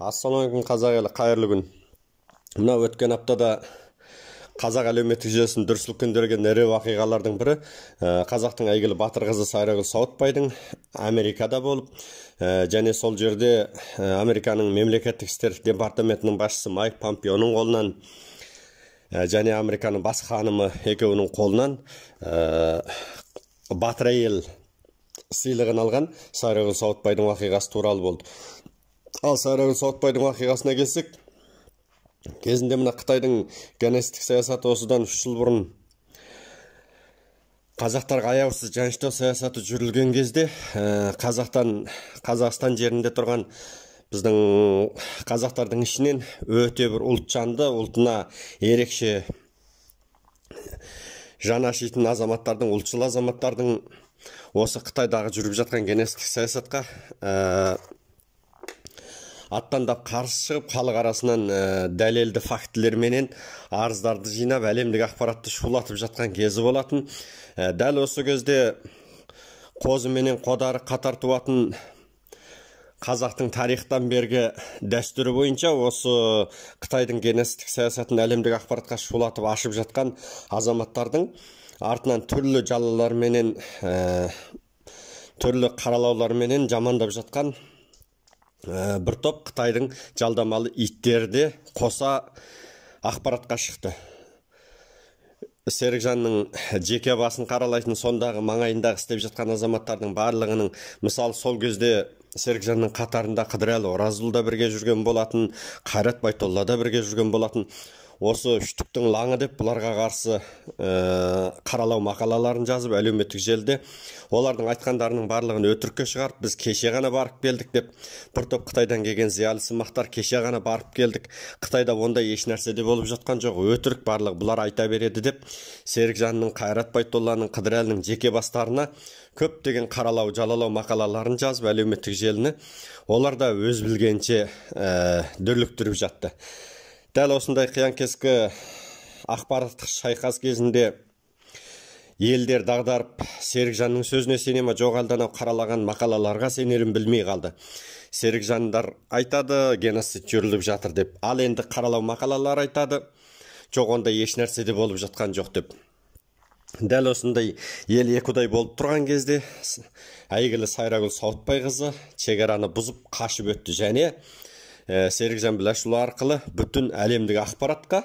ассалаумағалейкум қазақ елі қайырлы күн мына өткен аптада қазақ әлеуметтік желісін дүр сілкіндірген ірі оқиғалардың бірі ә, қазақтың әйгілі батыр қызы сайрагүл сауытбайдың америкада болып ә, және сол жерде ә, американың мемлекеттік істер департаментінің басшысы майк помпеоның қолынан және американың бас ханымы екеуінің қолынан батыр әйел сыйлығын алған сайрагүл сауытбайдың оқиғасы туралы болды ал сайрагүл сауытбайдың оқиғасына келсек кезінде мына қытайдың генестік саясаты осыдан үш жыл бұрын қазақтарға аяусыз жаныштау саясаты жүрілген кезде ә, қазақтан қазақстан жерінде тұрған біздің қазақтардың ішінен өте бір ұлтжанды ұлтына ерекше жан ашитын азаматтардың ұлтшыл азаматтардың осы қытайдағы жүріп жатқан генестік саясатқа ә, аттандап қарсы шығып халық арасынан э, дәлелді фактілерменен арыздарды жинап әлемдік ақпаратты шулатып жатқан кезі болатын ә, дәл осы кезде қозы менен қодары қатар туатын қазақтың тарихтан бергі дәстүрі бойынша осы э, қытайдың генестік саясатын әлемдік ақпаратқа шулатып ашып жатқан азаматтардың артынан түрлі жалаларменен ә, түрлі қаралауларменен жамандап жатқан ә, бір топ қытайдың жалдамалы иттерді қоса ақпаратқа шықты серікжанның жеке басын қаралайтын сондағы маңайындағы істеп жатқан азаматтардың барлығының мысалы сол кезде серікжанның қатарында қыдырәлі оразұлы да бірге жүрген болатын қайрат байтолла да бірге жүрген болатын осы үштіктің лаңы деп бұларға қарсы ә, қаралау мақалаларын жазып әлеуметтік желіде олардың айтқандарының барлығын өтірікке шығарып біз кеше ғана барып келдік деп бір топ қытайдан келген зиялы сымақтар кеше ғана барып келдік қытайда ондай ешнәрсе де болып жатқан жоқ өтірік барлығы бұлар айта береді деп серікжанның қайрат байтолланың қыдырәлінің жеке бастарына көптеген қаралау жалалау мақалаларын жазып әлеуметтік желіні олар да өз білгенше ә, э, дүрліктіріп жатты дәл осындай қиян кескі ақпараттық шайқас кезінде елдер дағдарып серікжанның сөзіне сене ма жоқ анау қаралаған мақалаларға сенерін білмей қалды серікжандар айтады геноцид жүріліп жатыр деп ал енді қаралау мақалалар айтады жоқ ондай ешнәрсе де болып жатқан жоқ деп дәл осындай ел екіұдай болып тұрған кезде әйгілі сайрагүл сауытбайқызы шекараны бұзып қашып өтті және Э, серікжан біләшұлы арқылы бүтін әлемдік ақпаратқа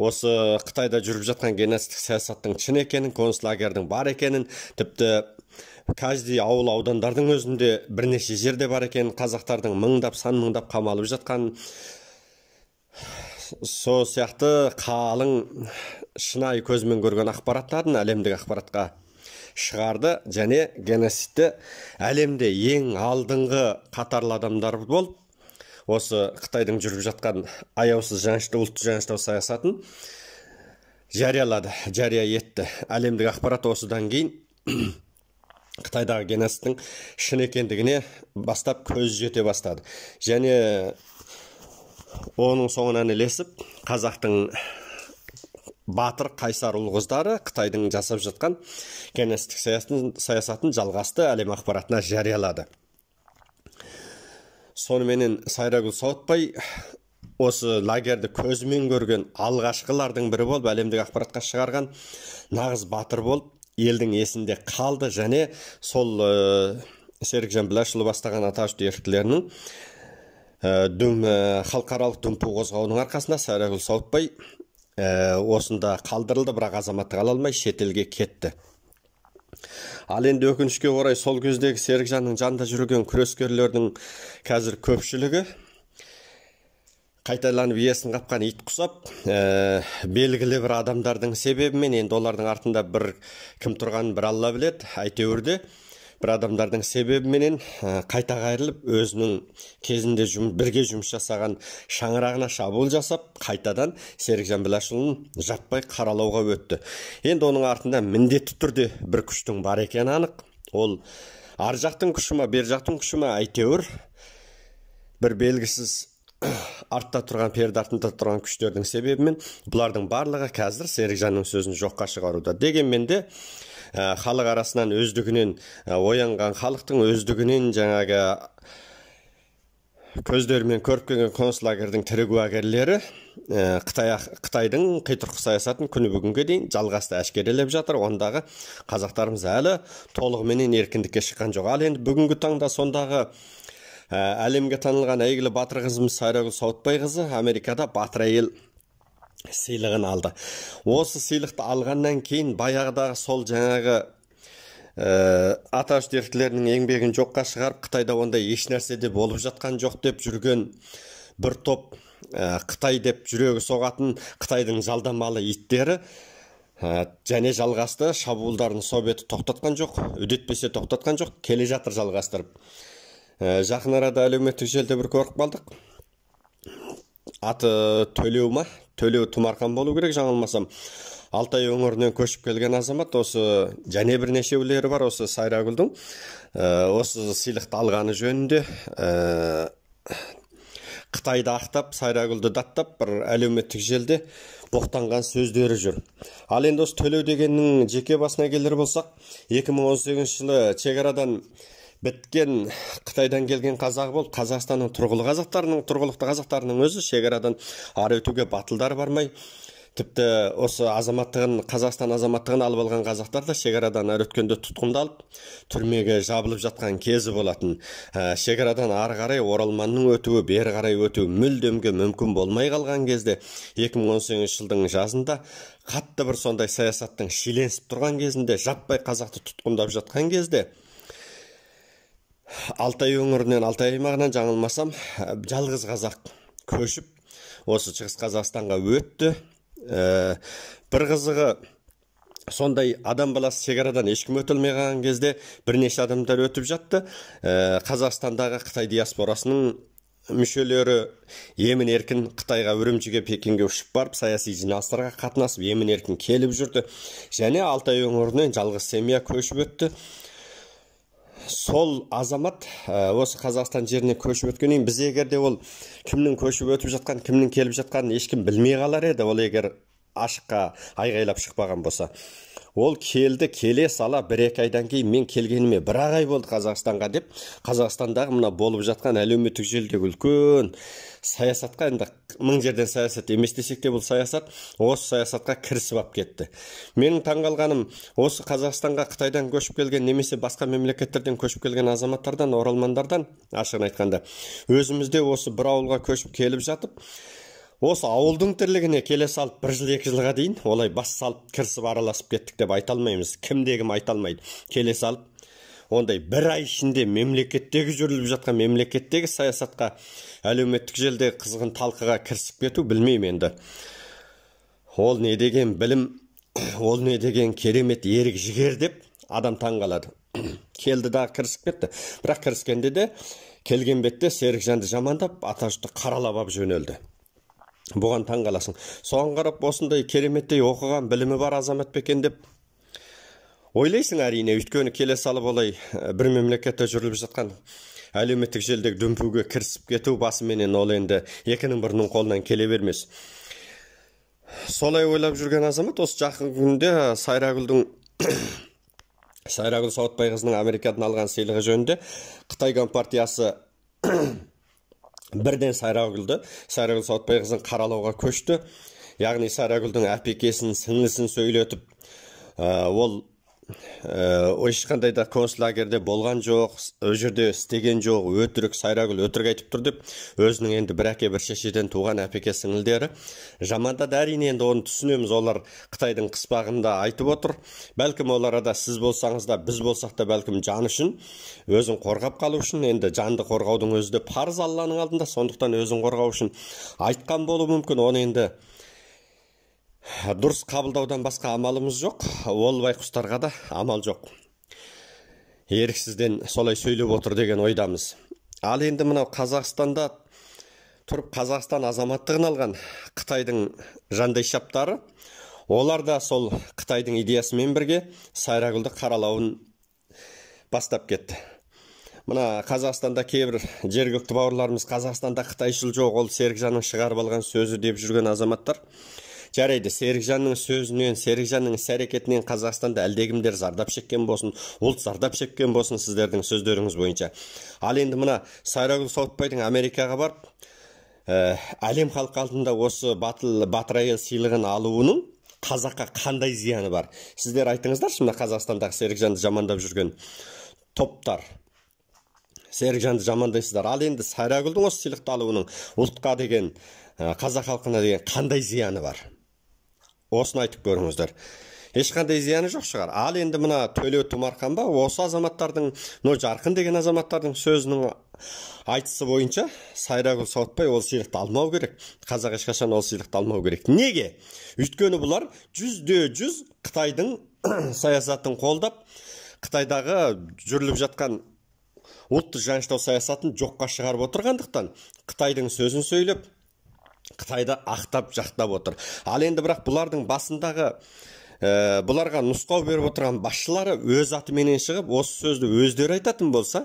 осы қытайда жүріп жатқан геноцидтік саясаттың шын екенін концлагердің бар екенін тіпті каждый ауыл аудандардың өзінде бірнеше жерде бар екенін қазақтардың мыңдап сан мыңдап қамалып жатқанын сол сияқты қалың шынайы көзімен көрген ақпараттарын әлемдік ақпаратқа шығарды және геноцидті әлемде ең алдыңғы қатарлы адамдар болып осы қытайдың жүріп жатқан аяусыз жаныштау ұлт жаныштау саясатын жариялады жария етті әлемдік ақпарат осыдан кейін қытайдағы геноцидтің шын екендігіне бастап көз жете бастады және оның соңынан ілесіп қазақтың батыр қайсар ұл қыздары қытайдың жасап жатқан геноцидтік саясатын жалғасты әлем ақпаратына жариялады соныменен сайрагүл сауытбай осы лагерді көзімен көрген алғашқылардың бірі болып әлемдік ақпаратқа шығарған нағыз батыр болып елдің есінде қалды және сол ә, серікжан біләшұлы бастаған аташ еріктілерінің ә, халықаралық дүмпу қозғауының арқасында сайрагүл сауытбай ә, осында қалдырылды бірақ азаматтық ала алмай шетелге кетті ал енді өкінішке орай сол кездегі серікжанның жанында жүрген күрескерлердің қазір көпшілігі қайталанып иесін қапқан ит құсап ә, белгілі бір адамдардың себебімен енді олардың артында бір кім тұрғанын бір алла біледі әйтеуір де бір адамдардың себебіменен қайта қайырылып өзінің кезінде бірге жұмыс жасаған шаңырағына шабуыл жасап қайтадан серікжан біләшұлын жаппай қаралауға өтті енді оның артында міндетті түрде бір күштің бар екені анық ол ар жақтың күші ма бер жақтың күші ма әйтеуір бір белгісіз артта тұрған перде артында тұрған күштердің себебімен бұлардың барлығы қазір серікжанның сөзін жоққа шығаруда дегенмен де ә, халық арасынан өздігінен ә, оянған халықтың өздігінен жаңағы ә, көздерімен көріп келген концлагердің тірі куәгерлері қытай, қытайдың қитұрқы саясатын күні бүгінге дейін жалғасты әшкерелеп жатыр ондағы қазақтарымыз әлі толығыменен еркіндікке шыққан жоқ ал енді бүгінгі таңда сондағы Ә, әлемге танылған әйгілі батыр қызымыз сайрагүл сауытбайқызы америкада батыр әйел сыйлығын алды осы сыйлықты алғаннан кейін баяғыдағы сол жаңағы ә, аташ еңбегін жоққа шығарып қытайда ондай ешнәрсе де болып жатқан жоқ деп жүрген бір топ ә, қытай деп жүрегі соғатын қытайдың жалдамалы иттері ә, және жалғасты шабуылдарын совет тоқтатқан жоқ үдетпесе тоқтатқан жоқ келе жатыр жалғастырып ә, жақын арада әлеуметтік желіде бір көріп қалдық аты төлеу ма төлеу тұмарқан болу керек жаңылмасам алтай өңірінен көшіп келген азамат осы және бірнешеулері бар осы сайрагүлдің ә, осы сыйлықты алғаны жөнінде ә, қытайды ақтап сайрагүлді даттап бір әлеуметтік желіде боқтанған сөздері жүр ал енді осы төлеу дегеннің жеке басына келер болсақ 2018 жылы шекарадан біткен қытайдан келген қазақ болып қазақстанның тұрғылы қазақтарының тұрғылықты қазақтарының өзі шекарадан ары өтуге батылдары бармай тіпті осы азаматтығын қазақстан азаматтығын алып алған қазақтар да шекарадан әрі өткенде тұтқындалып түрмеге жабылып жатқан кезі болатын ә, шекарадан ары қарай оралманның өтуі бері қарай өтуі мүлдемге мүмкін болмай қалған кезде 2018 жылдың жазында қатты бір сондай саясаттың шиеленісіп тұрған кезінде жаппай қазақты тұтқындап жатқан кезде алтай өңірінен алтай аймағынан жаңылмасам э, жалғыз қазақ көшіп осы шығыс қазақстанға өтті э, бір қызығы сондай адам баласы шекарадан ешкім өтілмей қалған кезде бірнеше адамдар өтіп жатты ә, қазақстандағы қытай диаспорасының мүшелері емін еркін қытайға үрімжіге пекинге ұшып барып саяси жиналыстарға қатынасып емін еркін келіп жүрді және алтай өңірінен жалғыз семья көшіп өтті сол азамат э, осы қазақстан жеріне көшіп өткеннен кейін біз де ол кімнің көшіп өтіп жатқан кімнің келіп жатқанын ешкім білмей қалар еді ол егер ашыққа айғайлап шықпаған болса ол келді келе сала бір екі айдан кейін мен келгеніме бір ақ ай болды қазақстанға деп қазақстандағы мына болып жатқан әлеуметтік желідегі үлкен саясатқа енді мың жерден саясат емес десек те бұл саясат осы саясатқа кірісіп алып кетті менің таңғалғаным осы қазақстанға қытайдан көшіп келген немесе басқа мемлекеттерден көшіп келген азаматтардан оралмандардан ашығын айтқанда өзімізде осы бір ауылға көшіп келіп жатып осы ауылдың тірлігіне келе салып бір жыл екі жылға дейін олай бас салып кірісіп араласып кеттік деп айта алмаймыз кімде кім айта алмайды келе салып ондай бір ай ішінде мемлекеттегі жүріліп жатқан мемлекеттегі саясатқа әлеуметтік желідегі қызғын талқыға кірісіп кету білмеймін енді ол не деген білім ол не деген керемет ерік жігер деп адам таңғалады келді да кірісіп кетті бірақ кіріскенде де келген бетте серікжанды жамандап атажұртты қаралап алып жөнелді бұған таң қаласың соған қарап осындай кереметтей оқыған білімі бар азамат па екен деп ойлайсың әрине өйткені келе салып олай э, бір мемлекетте жүріліп жатқан әлеуметтік желідегі дүмпуге кірісіп кету басыменен ол енді екінің бірінің қолынан келе бермес солай ойлап жүрген азамат осы жақын күнде э, сайрагүлдің сайрагүл сауытбайқызының америкадан алған сыйлығы жөнінде қытай компартиясы бірден сайрагүлді сайрагүл сауытбайқызын қаралауға көшті яғни сайрагүлдің әпекесін сіңлісін сөйлетіп ә, ол ә, ешқандай да концлагерьде болған жоқ ол жерде істеген жоқ өтірік сайрагүл өтірік айтып тұр деп өзінің енді бір әке бір шешеден туған әпеке сіңілдері жамандады әрине енді оны түсінеміз олар қытайдың қыспағында айтып отыр бәлкім ол арада сіз болсаңыз да біз болсақ та бәлкім жан үшін өзін қорғап қалу үшін енді жанды қорғаудың өзі де парыз алланың алдында сондықтан өзін қорғау үшін айтқан болуы мүмкін оны енді дұрыс қабылдаудан басқа амалымыз жоқ ол байқұстарға да амал жоқ еріксізден солай сөйлеп отыр деген ойдамыз ал енді мынау қазақстанда тұрып қазақстан азаматтығын алған қытайдың жандайшаптары олар да сол қытайдың идеясымен бірге сайрагүлді қаралауын бастап кетті мына қазақстанда кейбір жергілікті бауырларымыз қазақстанда қытайшыл жоқ ол серікжанның шығарып алған сөзі деп жүрген азаматтар жарайды серікжанның сөзінен серікжанның іс әрекетінен қазақстанда әлдекімдер зардап шеккен болсын ұлт зардап шеккен болсын сіздердің сөздеріңіз бойынша ал енді мына сайрагүл сауытбайдың америкаға барып ә, әлем халқы алдында осы батыл батыр әйел сыйлығын алуының қазаққа қандай зияны бар сіздер айтыңыздаршы мына қазақстандағы серікжанды жамандап жүрген топтар серікжанды жамандайсыздар ал енді сайрагүлдің осы сыйлықты алуының ұлтқа деген ә, қазақ халқына деген қандай зияны бар осыны айтып көріңіздер ешқандай зияны жоқ шығар ал енді мына төлеу тұмархан ба осы азаматтардың мынау жарқын деген азаматтардың сөзінің айтысы бойынша сайрагүл сауытбай ол сыйлықты алмау керек қазақ ешқашан ол сыйлықты алмау керек неге өйткені бұлар жүзде жүз қытайдың саясатын қолдап қытайдағы жүріліп жатқан ұлтты жаныштау саясатын жоққа шығарып отырғандықтан қытайдың сөзін сөйлеп қытайды ақтап жақтап отыр ал енді бірақ бұлардың басындағы ә, бұларға нұсқау беріп отырған басшылары өз атыменен шығып осы сөзді өздері айтатын болса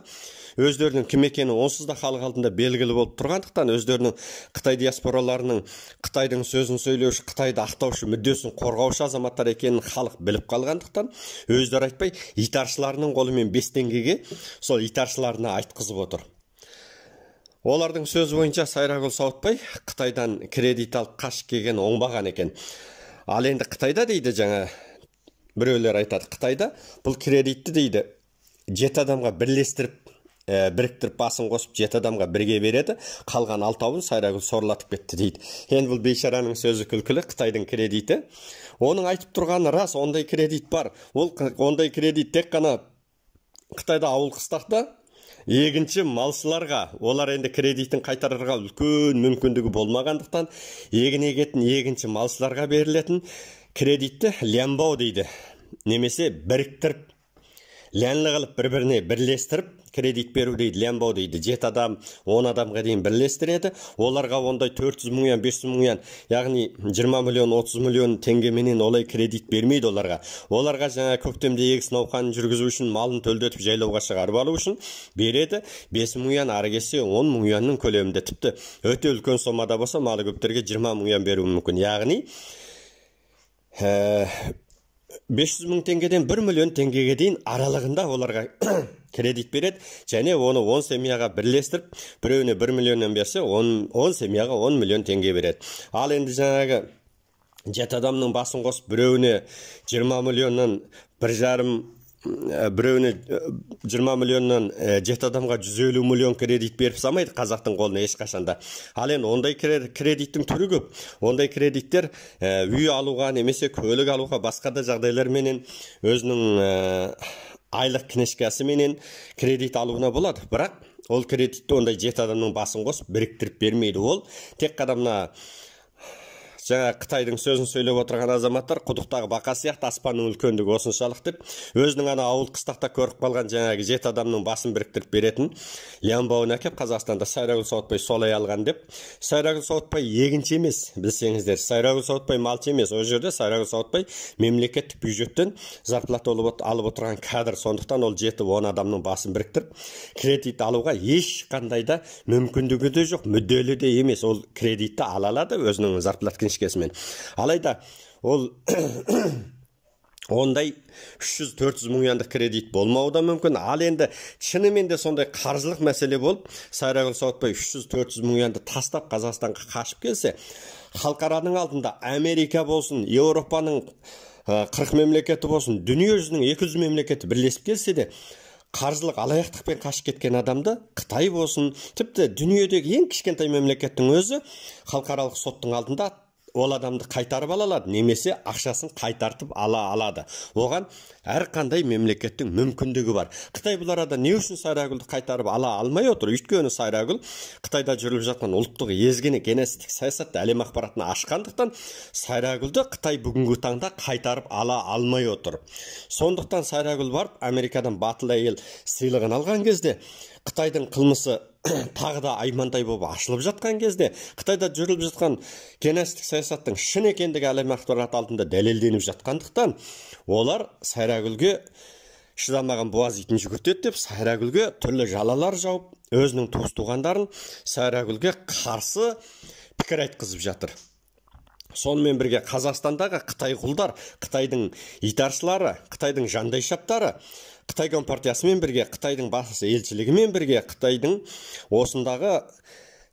өздерінің кім екені онсыз да халық алдында белгілі болып тұрғандықтан өздерінің қытай диаспораларының қытайдың сөзін сөйлеуші қытайды ақтаушы мүддесін қорғаушы азаматтар екенін халық біліп қалғандықтан өздері айтпай итаршыларының қолымен бес теңгеге сол итаршыларына айтқызып отыр олардың сөзі бойынша сайрагүл сауытбай қытайдан кредит алып қашып келген оңбаған екен ал енді қытайда дейді жаңа біреулер айтады қытайда бұл кредитті дейді жеті адамға бірлестіріп ә, біріктіріп басын қосып жеті адамға бірге береді қалған алтауын сайрагүл сорлатып кетті дейді енді бұл бейшараның сөзі күлкілі қытайдың кредиті оның айтып тұрғаны рас ондай кредит бар ол ондай кредит тек қана қытайда ауыл қыстақта екінші малшыларға олар енді кредитін қайтарырға үлкен мүмкіндігі болмағандықтан егін егетін егінші малшыларға берілетін кредитті лямбау дейді немесе біріктіріп ләнлі қылып бір біріне бірлестіріп кредит беру дейді лямбо дейді жеті адам он адамға дейін бірлестіреді оларға ондай төрт жүз мың бес жүз мың яғни жиырма миллион отыз миллион теңгеменен олай кредит бермейді оларға оларға жаңа көктемде егіс науқанын жүргізу үшін малын төлдетіп жайлауға шығарып алу үшін береді бес мың ары кетсе он мың юанның көлемінде тіпті өте үлкен соммада болса малы көптерге жиырма мың беруі мүмкін яғни ә, 500 мың теңгеден 1 миллион теңгеге дейін аралығында оларға кредит береді және оны 10 семьяға бірлестіріп біреуіне 1 миллионнан берсе 10, 10 семьяға 10 миллион теңге береді ал енді жаңағы жеті адамның басын қосып біреуіне 20 миллионнан бір жарым Э, біреуіне 20 э, миллионнан э, жеті адамға жүз миллион кредит беріп салмайды қазақтың қолына ешқашан да ал енді ондай кредиттің түрі көп ондай кредиттер үй алуға немесе көлік алуға басқа да жағдайларменен өзінің айлық книжкасыменен кредит алуына болады бірақ ол кредитті ондай жеті адамның басын қосып біріктіріп бермейді ол тек қана жаңа қытайдың сөзін сөйлеп отырған азаматтар құдықтағы бақа сияқты аспанның үлкендігі осыншалық деп өзінің ана ауыл қыстақта көріп қалған жаңағы жеті адамның басын біріктіріп беретін лямбауын әкеп қазақстанда сайрагүл сауытбай солай алған деп сайрагүл сауытбай егінші емес білсеңіздер сайрагүл сауытбай малшы емес ол жерде сайрагүл сауытбай мемлекеттік бюджеттен зарплата алып отырған кадр сондықтан ол жеті он адамның басын біріктіріп кредит алуға ешқандай да мүмкіндігі де жоқ мүдделі де емес ол кредитті ала алады өзінің зарплата кешкесімен алайда ол ондай 300-400 мың кредит болмауы да мүмкін ал енді шынымен де сондай қаржылық мәселе болып сайрагүл сауытбай 300-400 мың тастап қазақстанға қашып келсе халықараның алдында америка болсын еуропаның қырық мемлекеті болсын дүниежүзінің 200 мемлекеті бірлесіп келсе де қаржылық алаяқтықпен қашып кеткен адамды қытай болсын тіпті дүниедегі ең кішкентай мемлекеттің өзі халықаралық соттың алдында ол адамды қайтарып ала алады немесе ақшасын қайтартып ала алады оған әр қандай мемлекеттің мүмкіндігі бар қытай бұл арада не үшін сайрагүлді қайтарып ала алмай отыр өйткені сайрагүл қытайда жүріп жатқан ұлттық езгіні генестік саясатты әлем ақпаратына ашқандықтан сайрагүлді қытай бүгінгі таңда қайтарып ала алмай отыр сондықтан сайрагүл барып америкадан батыл әйел сыйлығын алған кезде қытайдың қылмысы тағы да аймандай болып ашылып жатқан кезде қытайда жүріліп жатқан кеңестік саясаттың шын екендігі әлем ақпараты алдында дәлелденіп жатқандықтан олар сайрагүлге шыдамаған буаз итін жүгіртеді деп сайрагүлге түрлі жалалар жауып өзінің туыс туғандарын сайрагүлге қарсы пікір айтқызып жатыр сонымен бірге қазақстандағы қытай құлдар қытайдың итаршылары қытайдың жандайшаптары қытай компартиясымен бірге қытайдың бас елшілігімен бірге қытайдың осындағы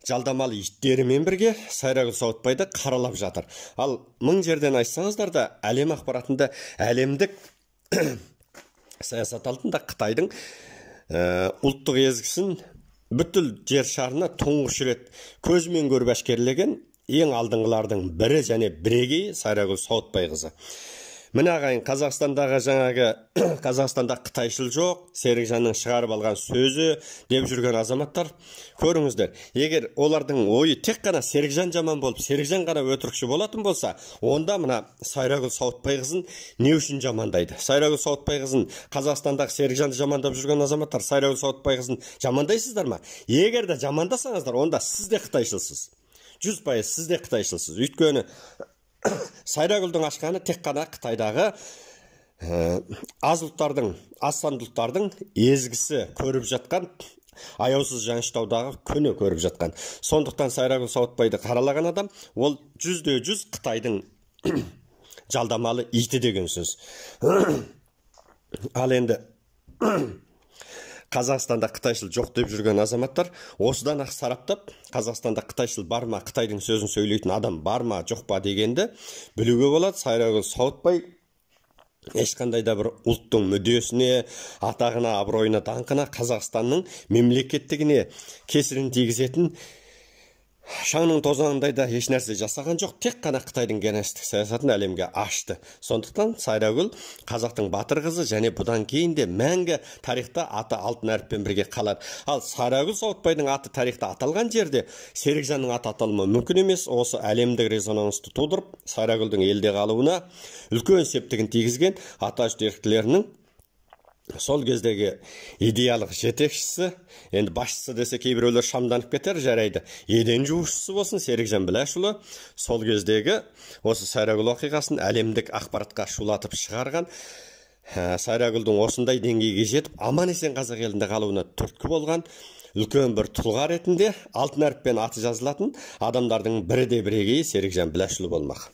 жалдамалы иттерімен бірге сайрагүл сауытбайды қаралап жатыр ал мың жерден айтсаңыздар да әлем ақпаратында әлемдік саясат алдында қытайдың ә, ұлттық езгісін бүткіл жер шарына тұңғыш рет көзімен көріп әшкерелеген ең алдыңғылардың бірі және бірегейі сайрагүл сауытбайқызы міне ағайын қазақстандағы жаңағы қазақстанда қытайшыл жоқ серікжанның шығарып алған сөзі деп жүрген азаматтар көріңіздер егер олардың ойы тек қана серікжан жаман болып серікжан ғана өтірікші болатын болса онда мына сайрагүл сауытбайқызын не үшін жамандайды сайрагүл сауытбайқызын қазақстандағы серікжанды жамандап жүрген азаматтар сайрагүл сауытбайқызын жамандайсыздар ма егер де жамандасаңыздар онда сіз де қытайшылсыз жүз пайыз сіз де қытайшылсыз өйткені сайрагүлдің ашқаны тек қана қытайдағы ә, аз ұлттардың аз ұлттардың езгісі көріп жатқан аяусыз жаныштаудағы көне көріп жатқан сондықтан сайрагүл сауытбайды қаралаған адам ол жүзде жүз қытайдың жалдамалы иті деген сөз ал енді қазақстанда қытайшыл жоқ деп жүрген азаматтар осыдан ақ сараптап қазақстанда қытайшыл бар ма қытайдың сөзін сөйлейтін адам бар ма жоқ па дегенді білуге болады сайрагүл сауытбай ешқандай да бір ұлттың мүддесіне атағына абыройына даңқына қазақстанның мемлекеттігіне кесірін тигізетін шаңның тозаңындай да ешнәрсе жасаған жоқ тек қана қытайдың генестік саясатын әлемге ашты сондықтан сайрагүл қазақтың батыр қызы және бұдан кейін де мәңгі тарихта аты алтын әріппен бірге қалады. ал сайрагүл сауытбайдың аты тарихта аталған жерде серікжанның аты аталмауы мүмкін емес осы әлемдік резонансты тудырып сайрагүлдің елде қалуына үлкен септігін тигізген ата еріктілерінің сол кездегі идеялық жетекшісі енді басшысы десе кейбіреулер шамданып кетер жарайды еден жуушысы болсын серікжан біләшұлы сол кездегі осы сайрагүл оқиғасын әлемдік ақпаратқа шулатып шығарған ә, сайрагүлдің осындай деңгейге жетіп аман есен қазақ елінде қалуына түрткі болған үлкен бір тұлға ретінде алтын әріппен аты жазылатын адамдардың бірі де бірегейі серікжан біләшұлы болмақ